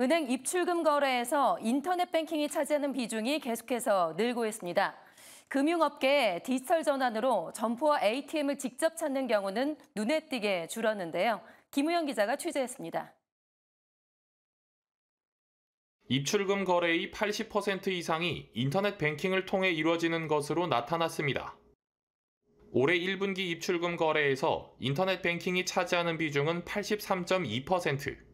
은행 입출금 거래에서 인터넷 뱅킹이 차지하는 비중이 계속해서 늘고 있습니다. 금융업계에 디지털 전환으로 점포와 ATM을 직접 찾는 경우는 눈에 띄게 줄었는데요. 김우영 기자가 취재했습니다. 입출금 거래의 80% 이상이 인터넷 뱅킹을 통해 이루어지는 것으로 나타났습니다. 올해 1분기 입출금 거래에서 인터넷 뱅킹이 차지하는 비중은 83.2%,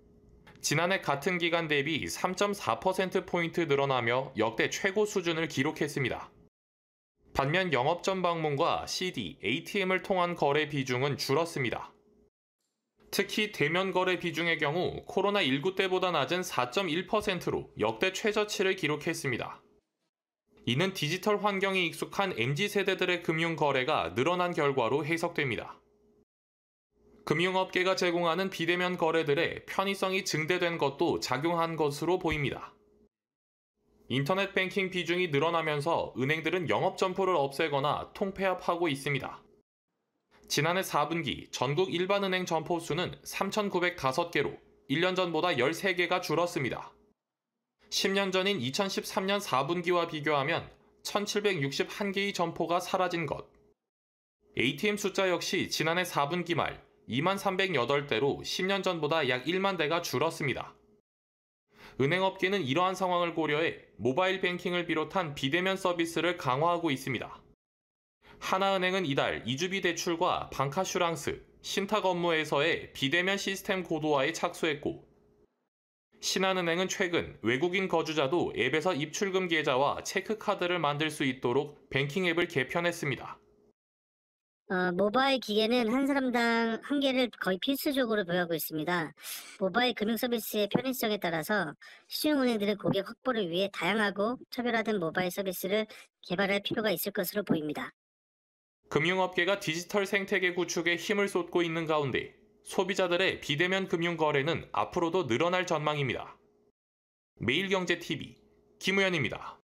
지난해 같은 기간 대비 3.4%포인트 늘어나며 역대 최고 수준을 기록했습니다. 반면 영업점 방문과 CD, ATM을 통한 거래 비중은 줄었습니다. 특히 대면 거래 비중의 경우 코로나19 때보다 낮은 4.1%로 역대 최저치를 기록했습니다. 이는 디지털 환경이 익숙한 m g 세대들의 금융 거래가 늘어난 결과로 해석됩니다. 금융업계가 제공하는 비대면 거래들의 편의성이 증대된 것도 작용한 것으로 보입니다. 인터넷 뱅킹 비중이 늘어나면서 은행들은 영업 점포를 없애거나 통폐합하고 있습니다. 지난해 4분기 전국 일반 은행 점포 수는 3,905개로 1년 전보다 13개가 줄었습니다. 10년 전인 2013년 4분기와 비교하면 1,761개의 점포가 사라진 것. ATM 숫자 역시 지난해 4분기 말 2만 308대로 10년 전보다 약 1만 대가 줄었습니다. 은행업계는 이러한 상황을 고려해 모바일 뱅킹을 비롯한 비대면 서비스를 강화하고 있습니다. 하나은행은 이달 이주비 대출과 방카슈랑스, 신탁 업무에서의 비대면 시스템 고도화에 착수했고 신한은행은 최근 외국인 거주자도 앱에서 입출금 계좌와 체크카드를 만들 수 있도록 뱅킹 앱을 개편했습니다. 어, 모바일 기계는 한 사람당 한 개를 거의 필수적으로 보유하고 있습니다. 모바일 금융 서비스의 편의성에 따라서 시중은행들은 고객 확보를 위해 다양하고 차별화된 모바일 서비스를 개발할 필요가 있을 것으로 보입니다. 금융업계가 디지털 생태계 구축에 힘을 쏟고 있는 가운데 소비자들의 비대면 금융 거래는 앞으로도 늘어날 전망입니다. 매일경제TV 김우현입니다.